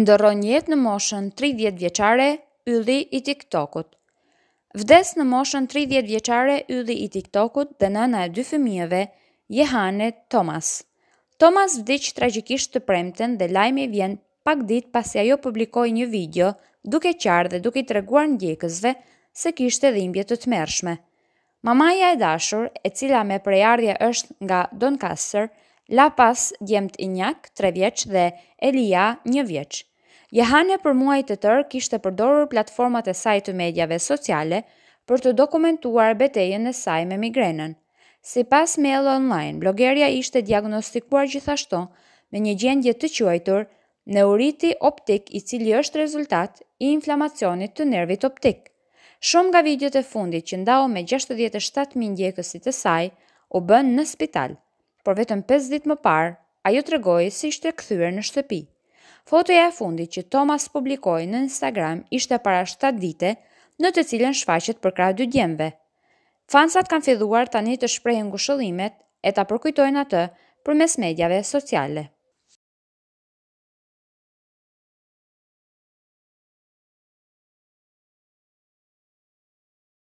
Ndërron jetë në moshën 30 vjeqare, ylli i TikTokut. Vdes në moshën 30 vjeqare, ylli i TikTokut dhe nëna e dy fëmijëve, Jehane Thomas. Thomas vdicë tragikisht të premten dhe lajmi vjen pak dit pasi ajo publikoi një video duke qarë dhe duke i treguar ndjekësve se kishte dhimbje të të tmerrshme. Mamaja e dashur, e cila me prejardhje është nga Doncaster, la pas djemt i njak, 3 vjeq dhe Elia, 1 vjeq. Jehane për muaj të tërë kishte përdorur platformat e saj të medjave sociale për të dokumentuar betejen e saj me migrenën. Si pas mail online, blogeria ishte diagnostikuar gjithashto me një gjendje të quajtur neuriti optik i cili është rezultat i inflamacionit të nervit optik. Shumë nga videot e fundit që ndau me 67.000 djekësit e saj u bën në spital, por vetëm 5 dit më parë, ajo të regojë si ishte këthyre në shtëpi. Fotoja e fundi që Thomas publikojë në Instagram ishte para 7 dite në të cilën shfaqet për kratë dy djemve. Fansat kanë filluar tani të shprejnë ngushëllimet e ta përkujtojnë atë për mes medjave sociale.